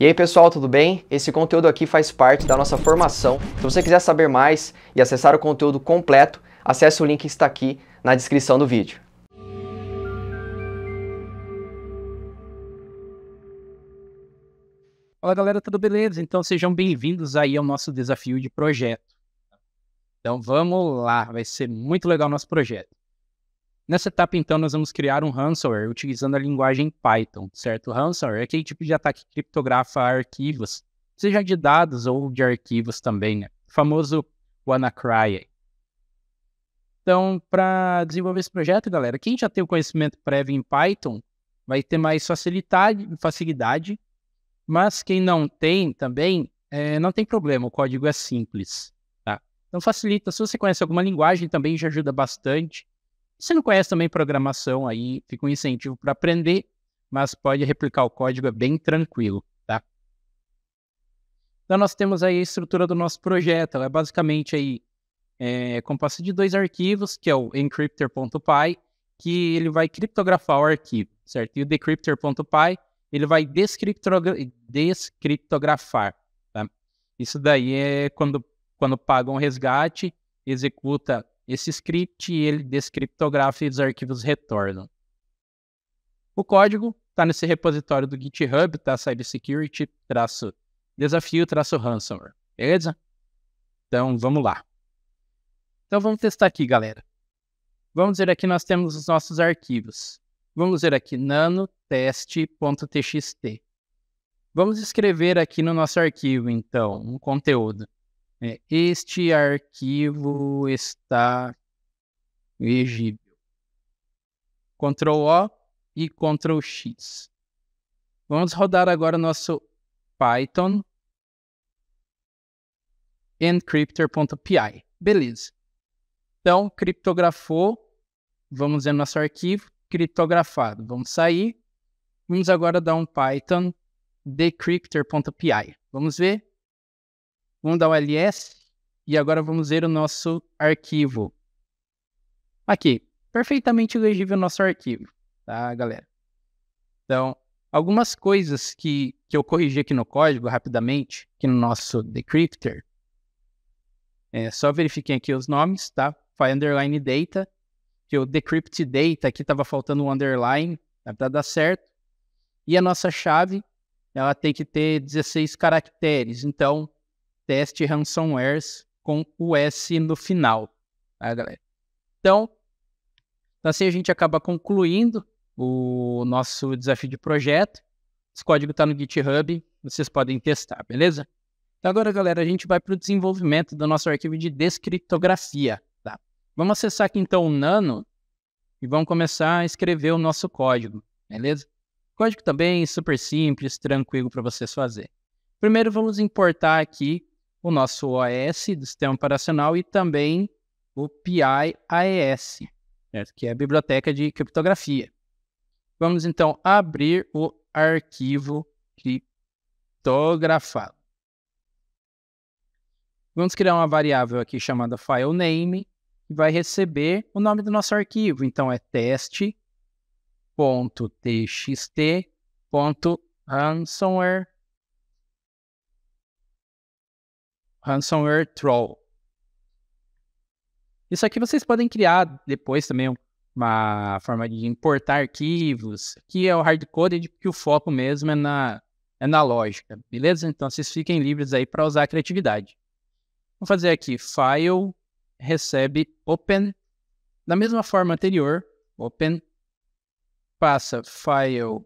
E aí pessoal, tudo bem? Esse conteúdo aqui faz parte da nossa formação. Se você quiser saber mais e acessar o conteúdo completo, acesse o link que está aqui na descrição do vídeo. Olá galera, tudo beleza? Então sejam bem-vindos aí ao nosso desafio de projeto. Então vamos lá, vai ser muito legal o nosso projeto. Nessa etapa, então, nós vamos criar um ransomware utilizando a linguagem Python, certo? O ransomware é aquele tipo de ataque que criptografa arquivos, seja de dados ou de arquivos também, né? O famoso WannaCry. Então, para desenvolver esse projeto, galera, quem já tem o conhecimento prévio em Python vai ter mais facilidade, facilidade mas quem não tem também, é, não tem problema, o código é simples. Tá? Então facilita, se você conhece alguma linguagem também já ajuda bastante. Se não conhece também programação, aí fica um incentivo para aprender, mas pode replicar o código, é bem tranquilo, tá? Então nós temos aí a estrutura do nosso projeto, ela é basicamente aí é, composta de dois arquivos, que é o encryptor.py, que ele vai criptografar o arquivo, certo? E o decryptor.py, ele vai descriptografar, tá? Isso daí é quando, quando paga um resgate, executa esse script e ele descriptografa e os arquivos retornam. O código está nesse repositório do GitHub, tá? Cybersecurity-desafio-ransomware. Beleza? Então, vamos lá. Então, vamos testar aqui, galera. Vamos ver aqui, nós temos os nossos arquivos. Vamos ver aqui, nano-test.txt. Vamos escrever aqui no nosso arquivo, então, um conteúdo é, este arquivo está legível. Ctrl O e Ctrl X. Vamos rodar agora nosso Python encryptor.py. Beleza. Então, criptografou. Vamos ver nosso arquivo criptografado. Vamos sair. Vamos agora dar um Python decryptor.py. Vamos ver. Vamos dar o ls e agora vamos ver o nosso arquivo. Aqui, perfeitamente legível o nosso arquivo, tá, galera? Então, algumas coisas que, que eu corrigi aqui no código rapidamente, aqui no nosso decryptor. É, só verifiquem aqui os nomes, tá? Foi underline data, que o decrypt data aqui estava faltando um underline, tá, dar certo. E a nossa chave, ela tem que ter 16 caracteres. Então, teste ransomwares com o S no final, tá, galera? Então, então, assim a gente acaba concluindo o nosso desafio de projeto. Esse código está no GitHub, vocês podem testar, beleza? Então agora, galera, a gente vai para o desenvolvimento do nosso arquivo de descriptografia. Tá? Vamos acessar aqui então o Nano e vamos começar a escrever o nosso código, beleza? Código também super simples, tranquilo para vocês fazer. Primeiro vamos importar aqui o nosso OS do sistema operacional e também o PIAES, certo? Né, que é a biblioteca de criptografia. Vamos então abrir o arquivo criptografado. Vamos criar uma variável aqui chamada filename, que vai receber o nome do nosso arquivo. Então é teste.txt.ransomware.txt ransomware troll. Isso aqui vocês podem criar depois também uma forma de importar arquivos, que é o hardcoded, que o foco mesmo é na, é na lógica, beleza? Então vocês fiquem livres aí para usar a criatividade. Vou fazer aqui file recebe open da mesma forma anterior, open passa file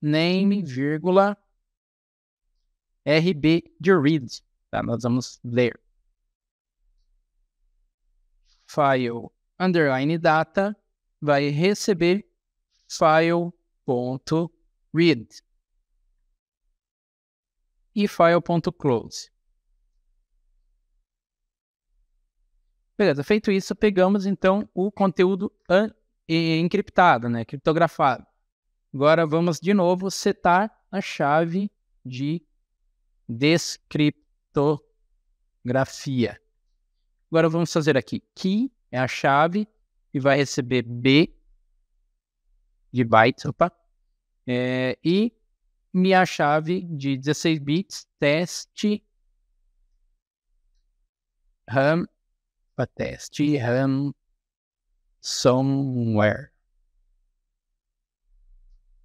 name, vírgula, rb de read. Tá? Nós vamos ler. File underline data vai receber file.read e file.close. Beleza, feito isso, pegamos então o conteúdo encriptado, né, criptografado. Agora vamos de novo setar a chave de descript criptografia. Agora vamos fazer aqui key é a chave e vai receber B de bytes, opa, é, e minha chave de 16 bits, teste RAM, teste RAM somewhere.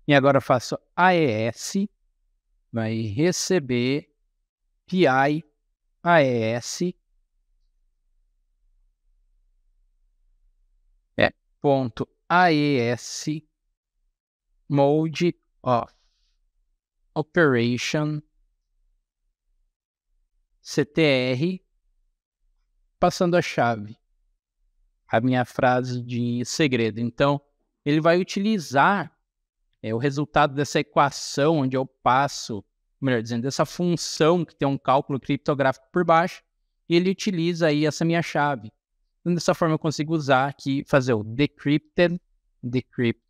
E agora faço AES, vai receber PI AES é ponto AES mode of operation CTR passando a chave a minha frase de segredo. Então, ele vai utilizar é, o resultado dessa equação onde eu passo melhor dizendo, dessa função que tem um cálculo criptográfico por baixo, e ele utiliza aí essa minha chave. Então, dessa forma, eu consigo usar aqui, fazer o decrypted, decrypt,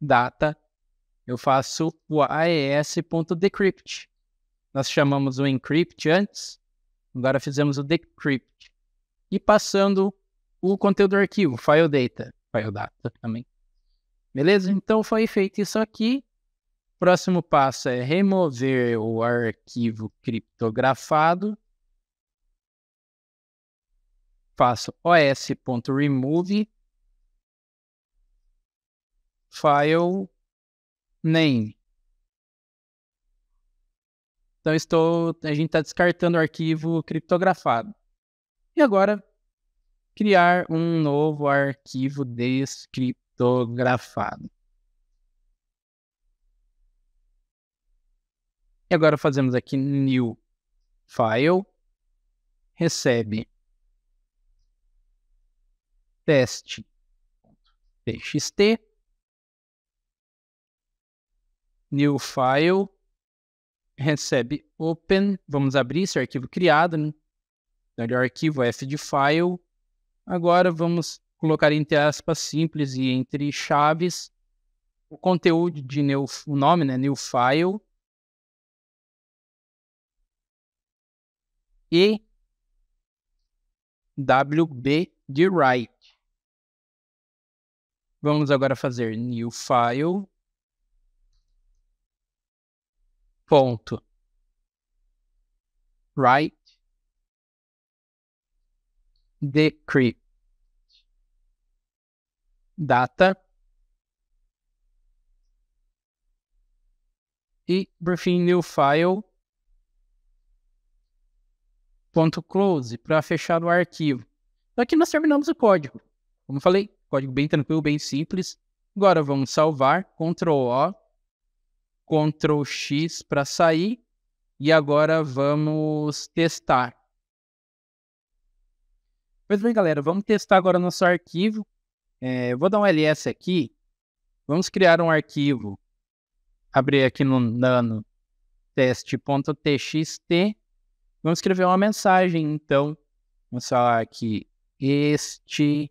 data, eu faço o AES.decrypt. Nós chamamos o encrypt antes, agora fizemos o decrypt. E passando o conteúdo do arquivo, file data, file data também. Beleza? Então foi feito isso aqui. Próximo passo é remover o arquivo criptografado. Faço os.remove file name. Então estou, a gente está descartando o arquivo criptografado. E agora criar um novo arquivo descriptografado. E agora fazemos aqui new file, recebe test.txt, new file, recebe open, vamos abrir esse arquivo criado, né? Então, o arquivo f de file. Agora vamos colocar entre aspas simples e entre chaves o conteúdo de new, o nome, né, new file, e wb de write. Vamos agora fazer new file ponto write decrypt data e por fim new file ponto .close para fechar o arquivo. Então aqui nós terminamos o código. Como eu falei, código bem tranquilo, bem simples. Agora vamos salvar, Ctrl O, Ctrl X para sair. E agora vamos testar. Pois bem, galera, vamos testar agora nosso arquivo. É, vou dar um ls aqui. Vamos criar um arquivo. Abrir aqui no nano teste.txt vamos escrever uma mensagem, então. Vamos falar aqui, este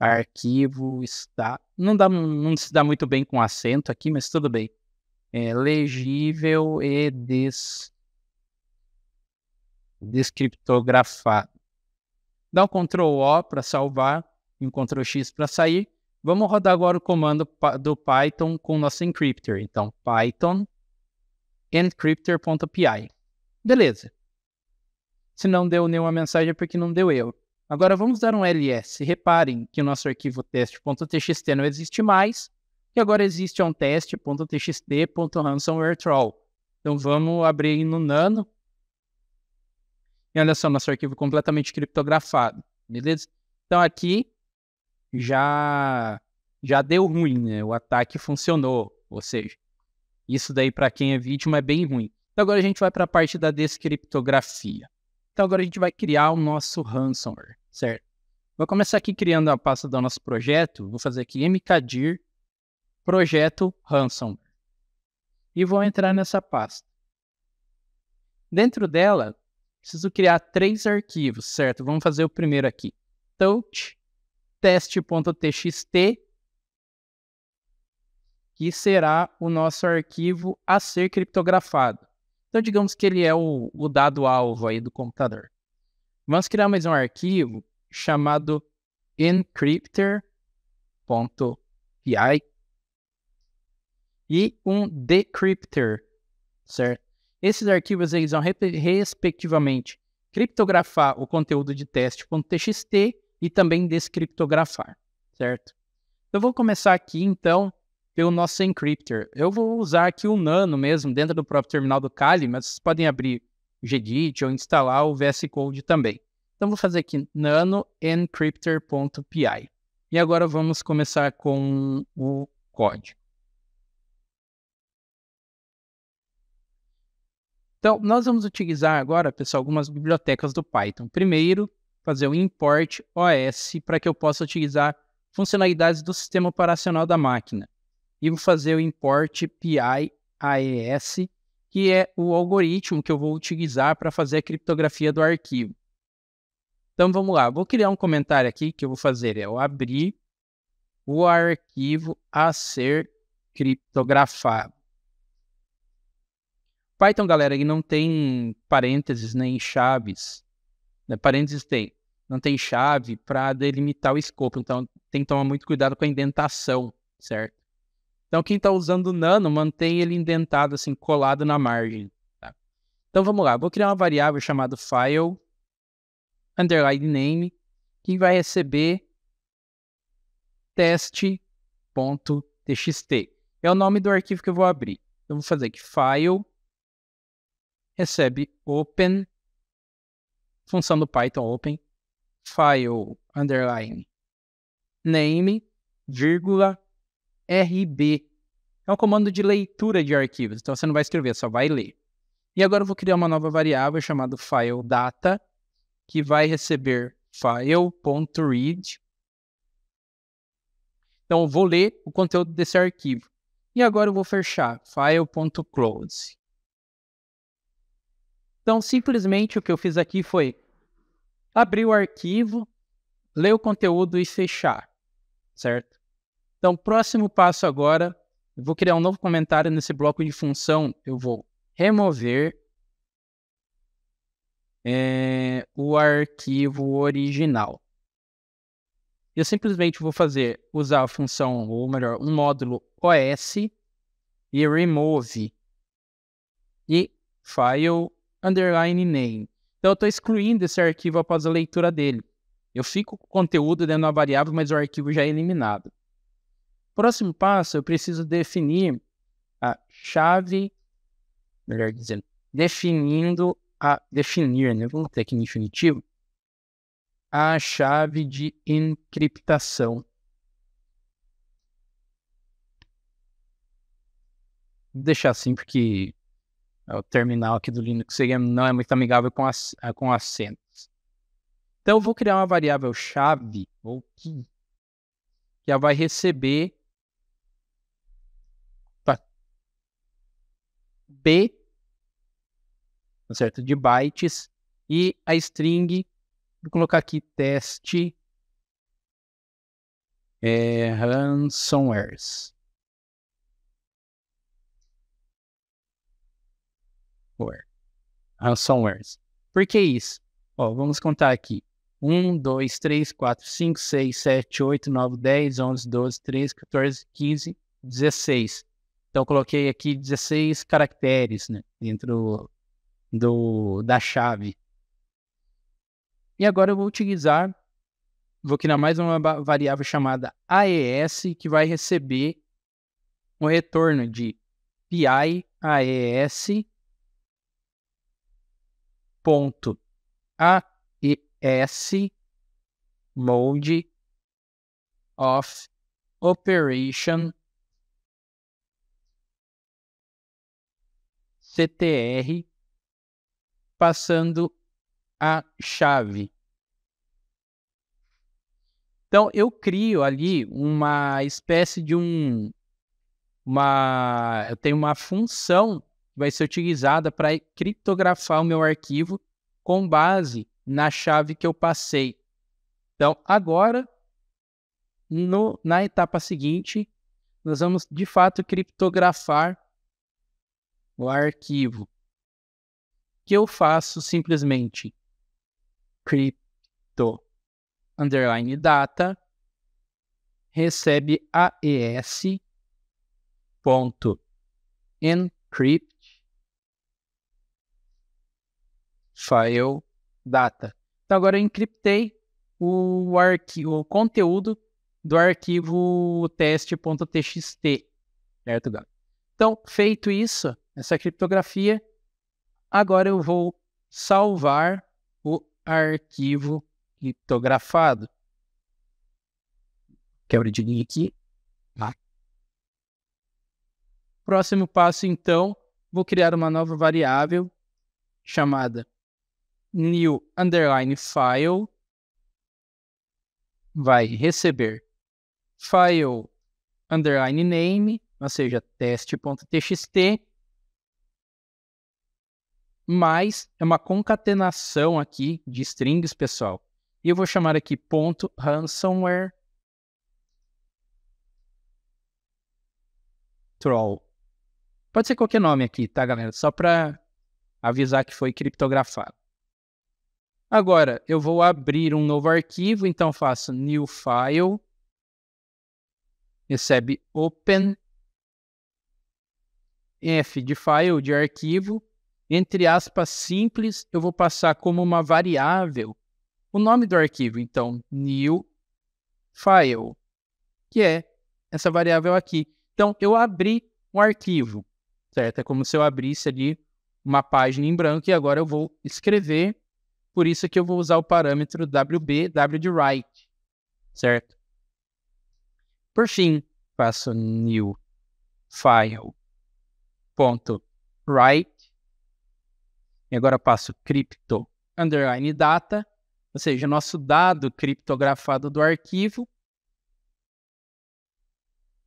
arquivo está. Não, dá, não se dá muito bem com acento aqui, mas tudo bem. É legível e des... descriptografado. Dá um Ctrl O para salvar e um Ctrl X para sair. Vamos rodar agora o comando do Python com o nosso encryptor. Então, python encryptor.py. Beleza. Se não deu nenhuma mensagem é porque não deu erro. Agora vamos dar um ls. Reparem que o nosso arquivo teste.txt não existe mais e agora existe um teste.txt.ransomware Então vamos abrir no nano. E olha só, nosso arquivo completamente criptografado, beleza? Então aqui já já deu ruim, né? O ataque funcionou, ou seja, isso daí para quem é vítima é bem ruim. Então agora a gente vai para a parte da descriptografia. Então agora a gente vai criar o nosso ransomware, certo? Vou começar aqui criando a pasta do nosso projeto. Vou fazer aqui mkdir projeto ransomware. E vou entrar nessa pasta. Dentro dela, preciso criar três arquivos, certo? Vamos fazer o primeiro aqui. touch test.txt que será o nosso arquivo a ser criptografado. Então, digamos que ele é o, o dado-alvo aí do computador. Vamos criar mais um arquivo chamado encrypter.py e um decrypter, certo? Esses arquivos eles vão respectivamente criptografar o conteúdo de teste.txt e também descriptografar, certo? Eu então, vou começar aqui então ter o nosso encryptor. Eu vou usar aqui o Nano mesmo, dentro do próprio terminal do Kali, mas vocês podem abrir Gedit ou instalar o VS Code também. Então, vou fazer aqui nano E agora vamos começar com o código. Então, nós vamos utilizar agora, pessoal, algumas bibliotecas do Python. Primeiro, fazer o import OS para que eu possa utilizar funcionalidades do sistema operacional da máquina e vou fazer o import pi aes que é o algoritmo que eu vou utilizar para fazer a criptografia do arquivo. Então vamos lá, vou criar um comentário aqui que eu vou fazer é eu abrir o arquivo a ser criptografado. Python, galera, ele não tem parênteses nem chaves. Né? Parênteses tem, não tem chave para delimitar o escopo, então tem que tomar muito cuidado com a indentação, certo? Então, quem está usando o nano, mantém ele indentado, assim, colado na margem. Tá? Então, vamos lá. Vou criar uma variável chamada file, underline name, que vai receber test.txt. É o nome do arquivo que eu vou abrir. Então, vou fazer aqui file, recebe open, função do Python open, file, underline, name, vírgula, RB. É um comando de leitura de arquivos, então você não vai escrever, só vai ler. E agora eu vou criar uma nova variável chamada file_data que vai receber file.read. Então eu vou ler o conteúdo desse arquivo. E agora eu vou fechar file.close. Então simplesmente o que eu fiz aqui foi abrir o arquivo, ler o conteúdo e fechar, certo? Então, próximo passo agora, eu vou criar um novo comentário nesse bloco de função. Eu vou remover é, o arquivo original. Eu simplesmente vou fazer usar a função, ou melhor, um módulo OS e remove e file underline name. Então, eu estou excluindo esse arquivo após a leitura dele. Eu fico com o conteúdo dentro da variável, mas o arquivo já é eliminado. Próximo passo, eu preciso definir a chave, melhor dizendo, definindo a definir, né? Vamos ter aqui no infinitivo a chave de encriptação. Vou deixar assim porque é o terminal aqui do Linux é, não é muito amigável com, as, com acentos. Então, eu vou criar uma variável chave, ou key, que ela vai receber B, tá certo? De bytes. E a string, vou colocar aqui teste é, ransomwares. Ransomwares. Por que isso? Ó, vamos contar aqui. 1, 2, 3, 4, 5, 6, 7, 8, 9, 10, 11, 12, 13, 14, 15, 16. Então, eu coloquei aqui 16 caracteres né, dentro do, da chave. E agora eu vou utilizar, vou criar mais uma variável chamada AES, que vai receber o retorno de PI AES ponto AES mode of operation CTR, passando a chave. Então eu crio ali uma espécie de um uma eu tenho uma função que vai ser utilizada para criptografar o meu arquivo com base na chave que eu passei. Então agora no, na etapa seguinte nós vamos de fato criptografar o arquivo, que eu faço simplesmente crypto underline data recebe AES ponto encrypt file data. Então agora eu encriptei o arquivo, o conteúdo do arquivo teste.txt, certo, galera? Então, feito isso, essa criptografia. Agora eu vou salvar o arquivo criptografado. Quebra de linha aqui. Ah. Próximo passo, então, vou criar uma nova variável chamada new underline file. Vai receber file underline name, ou seja, teste.txt, mas é uma concatenação aqui de strings, pessoal. E eu vou chamar aqui ponto ransomware troll. Pode ser qualquer nome aqui, tá, galera? Só para avisar que foi criptografado. Agora, eu vou abrir um novo arquivo, então faço new file, recebe open, f de file, de arquivo, entre aspas, simples, eu vou passar como uma variável o nome do arquivo. Então, new file, que é essa variável aqui. Então, eu abri um arquivo, certo? É como se eu abrisse ali uma página em branco e agora eu vou escrever. Por isso que eu vou usar o parâmetro wb, w de write, certo? Por fim, faço new file ponto write e agora passo crypto underline data, ou seja, nosso dado criptografado do arquivo.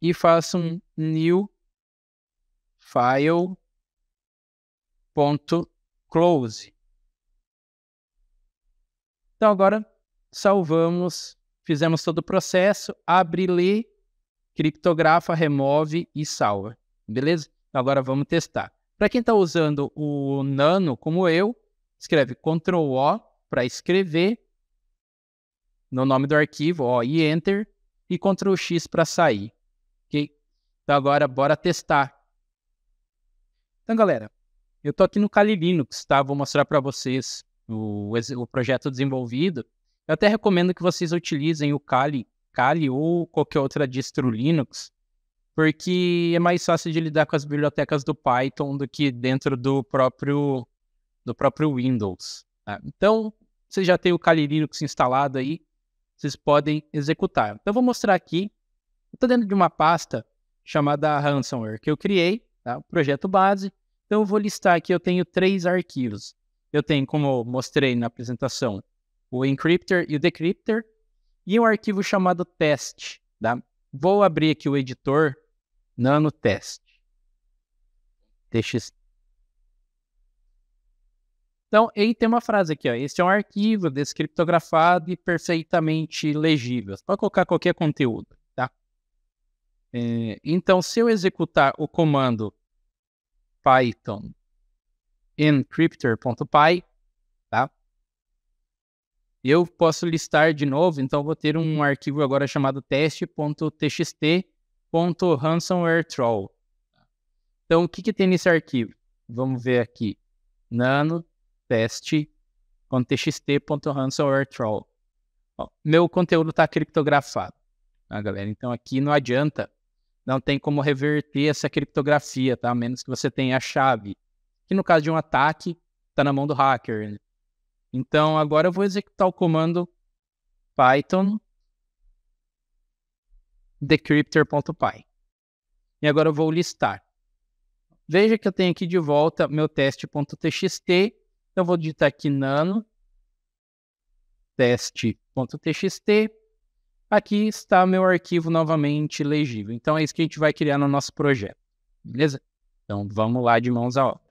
E faço um new file ponto close. Então agora salvamos, fizemos todo o processo, abre, lê, criptografa, remove e salva. Beleza? Agora vamos testar. Para quem está usando o Nano, como eu, escreve Ctrl O para escrever no nome do arquivo, ó, e Enter, e Ctrl X para sair. Ok? Então agora bora testar. Então galera, eu estou aqui no Kali Linux, tá? Vou mostrar para vocês o, o, projeto desenvolvido. Eu até recomendo que vocês utilizem o Kali, Kali ou qualquer outra distro Linux porque é mais fácil de lidar com as bibliotecas do Python do que dentro do próprio, do próprio Windows. Tá? Então, você já tem o Kali Linux instalado aí, vocês podem executar. Então, eu vou mostrar aqui. Estou dentro de uma pasta chamada Ransomware que eu criei, tá? o projeto base. Então, eu vou listar aqui, eu tenho três arquivos. Eu tenho, como eu mostrei na apresentação, o encryptor e o decryptor, e um arquivo chamado test. Tá? Vou abrir aqui o editor nanotest. TXT. Então, aí tem uma frase aqui, ó. Este é um arquivo descriptografado e perfeitamente legível. pode colocar qualquer conteúdo, tá? É, então, se eu executar o comando python encryptor.py, tá? Eu posso listar de novo, então vou ter um arquivo agora chamado teste.txt .ransomware troll. Então, o que, que tem nesse arquivo? Vamos ver aqui. Nano test.txt.ransomware troll. Ó, meu conteúdo está criptografado, tá, galera? Então, aqui não adianta. Não tem como reverter essa criptografia, tá? A menos que você tenha a chave. Que no caso de um ataque, está na mão do hacker. Né? Então, agora eu vou executar o comando python decryptor.py. E agora eu vou listar. Veja que eu tenho aqui de volta meu teste.txt. Então, eu vou digitar aqui nano teste.txt. Aqui está meu arquivo novamente legível. Então, é isso que a gente vai criar no nosso projeto. Beleza? Então, vamos lá de mãos à obra.